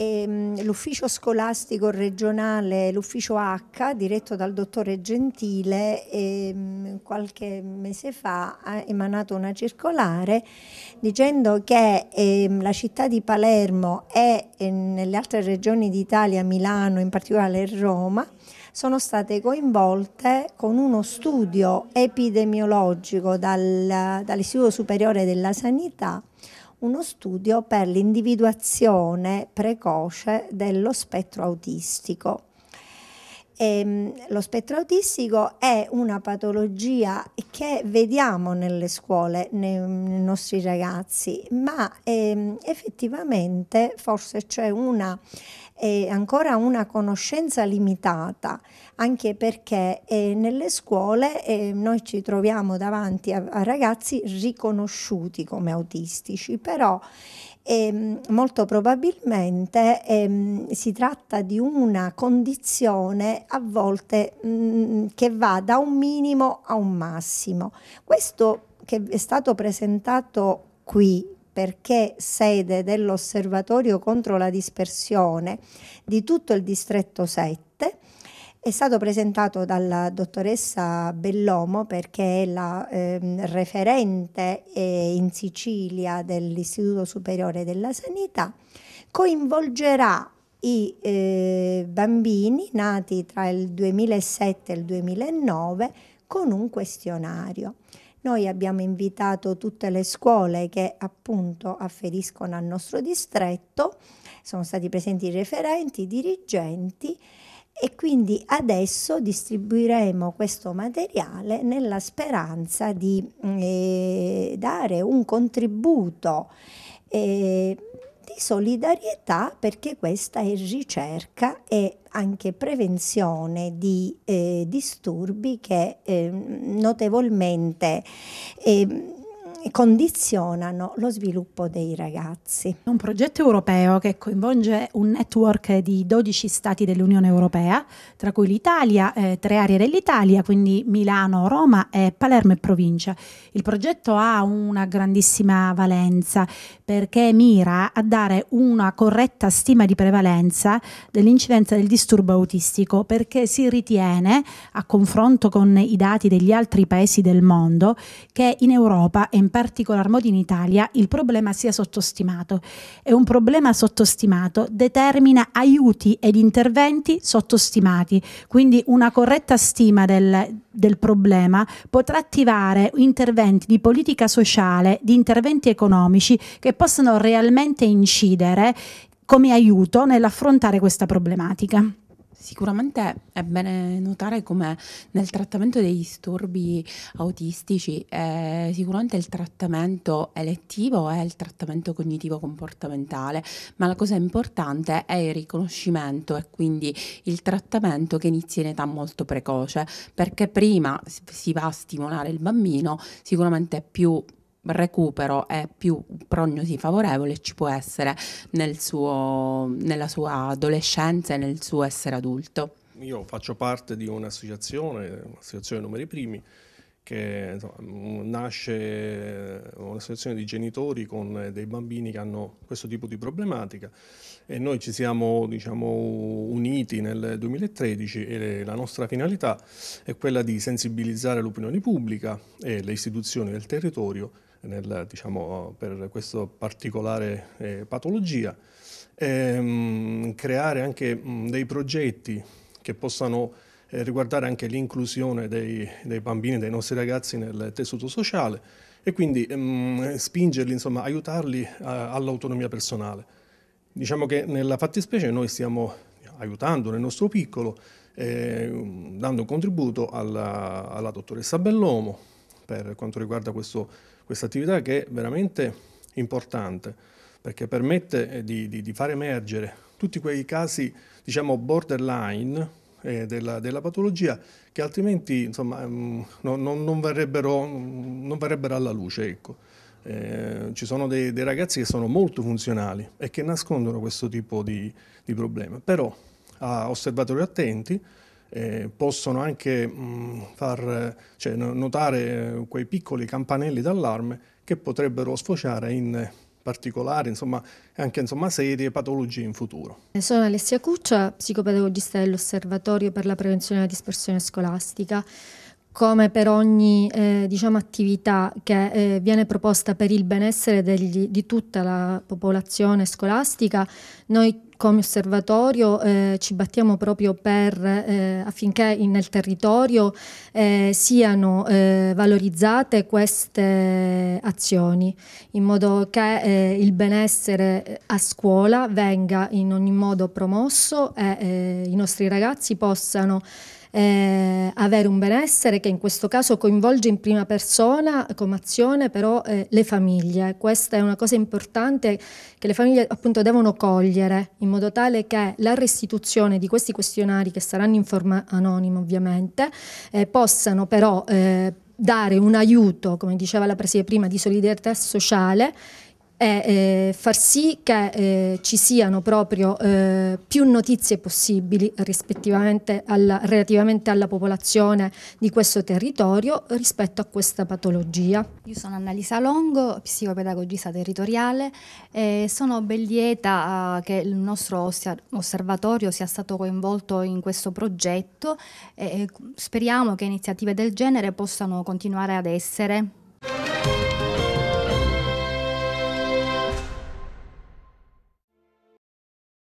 Ehm, l'ufficio scolastico regionale, l'ufficio H, diretto dal dottore Gentile, ehm, qualche mese fa ha emanato una circolare dicendo che ehm, la città di Palermo e nelle altre regioni d'Italia, Milano in particolare Roma, sono state coinvolte con uno studio epidemiologico dall'Istituto Superiore della Sanità uno studio per l'individuazione precoce dello spettro autistico. E, ehm, lo spettro autistico è una patologia che vediamo nelle scuole, nei, nei nostri ragazzi, ma eh, effettivamente forse c'è una, eh, ancora una conoscenza limitata, anche perché eh, nelle scuole eh, noi ci troviamo davanti a, a ragazzi riconosciuti come autistici, però e ehm, molto probabilmente ehm, si tratta di una condizione a volte mh, mm, che va da un minimo a un massimo. Questo che è stato presentato qui perché sede dell'osservatorio contro la dispersione di tutto il distretto 7 è stato presentato dalla dottoressa Bellomo perché è la eh, referente eh, in Sicilia dell'Istituto Superiore della Sanità, coinvolgerà i eh, bambini nati tra il 2007 e il 2009 con un questionario. Noi abbiamo invitato tutte le scuole che appunto afferiscono al nostro distretto, sono stati presenti i referenti, i dirigenti e quindi adesso distribuiremo questo materiale nella speranza di eh, dare un contributo eh, di solidarietà perché questa è ricerca e anche prevenzione di eh, disturbi che ehm, notevolmente eh, condizionano lo sviluppo dei ragazzi. Un progetto europeo che coinvolge un network di 12 stati dell'Unione Europea, tra cui l'Italia, eh, tre aree dell'Italia, quindi Milano, Roma e Palermo e provincia. Il progetto ha una grandissima valenza perché mira a dare una corretta stima di prevalenza dell'incidenza del disturbo autistico perché si ritiene, a confronto con i dati degli altri paesi del mondo, che in Europa e in Palermo particolar modo in Italia, il problema sia sottostimato e un problema sottostimato determina aiuti ed interventi sottostimati, quindi una corretta stima del, del problema potrà attivare interventi di politica sociale, di interventi economici che possano realmente incidere come aiuto nell'affrontare questa problematica. Sicuramente è bene notare come nel trattamento dei disturbi autistici eh, sicuramente il trattamento elettivo è il trattamento cognitivo comportamentale, ma la cosa importante è il riconoscimento e quindi il trattamento che inizia in età molto precoce, perché prima si va a stimolare il bambino, sicuramente più recupero è più prognosi favorevole ci può essere nel suo, nella sua adolescenza e nel suo essere adulto. Io faccio parte di un'associazione, un'associazione Numeri Primi, che insomma, mm, nasce eh, un'associazione di genitori con eh, dei bambini che hanno questo tipo di problematica e noi ci siamo diciamo, uniti nel 2013 e la nostra finalità è quella di sensibilizzare l'opinione pubblica e le istituzioni del territorio nel, diciamo, per questa particolare eh, patologia e mh, mm, creare anche mh, mm, dei progetti che possano eh, riguardare anche l'inclusione dei, dei, bambini, dei nostri ragazzi nel tessuto sociale e quindi ehm, spingerli, insomma, aiutarli all'autonomia personale. Diciamo che nella fattispecie noi stiamo aiutando nel nostro piccolo, eh, dando un contributo alla, alla dottoressa Bellomo per quanto riguarda questa attività che è veramente importante perché permette eh, di, di, di far emergere tutti quei casi diciamo borderline eh, della, della, patologia che altrimenti insomma, mh, mm, non, non, verrebbero, non, verrebbero, alla luce. Ecco. Eh, ci sono dei, dei, ragazzi che sono molto funzionali e che nascondono questo tipo di, di problema, però a osservatori attenti eh, possono anche mh, mm, far, cioè, notare quei piccoli campanelli d'allarme che potrebbero sfociare in particolari, insomma, anche insomma, serie patologie in futuro. Sono Alessia Cuccia, psicopedagogista dell'Osservatorio per la prevenzione della dispersione scolastica come per ogni eh, diciamo, attività che eh, viene proposta per il benessere degli, di tutta la popolazione scolastica, noi come osservatorio eh, ci battiamo proprio per, eh, affinché nel territorio eh, siano eh, valorizzate queste azioni in modo che eh, il benessere a scuola venga in ogni modo promosso e eh, i nostri ragazzi possano eh, avere un benessere che in questo caso coinvolge in prima persona come azione però eh, le famiglie. Questa è una cosa importante che le famiglie appunto devono cogliere in modo tale che la restituzione di questi questionari che saranno in forma anonima ovviamente eh, possano però eh, dare un aiuto, come diceva la Presidente prima, di solidarietà sociale è eh, far sì che eh, ci siano proprio eh, più notizie possibili rispettivamente alla, relativamente alla popolazione di questo territorio rispetto a questa patologia. Io sono Annalisa Longo, psicopedagogista territoriale e sono ben lieta eh, che il nostro osservatorio sia stato coinvolto in questo progetto e speriamo che iniziative del genere possano continuare ad essere.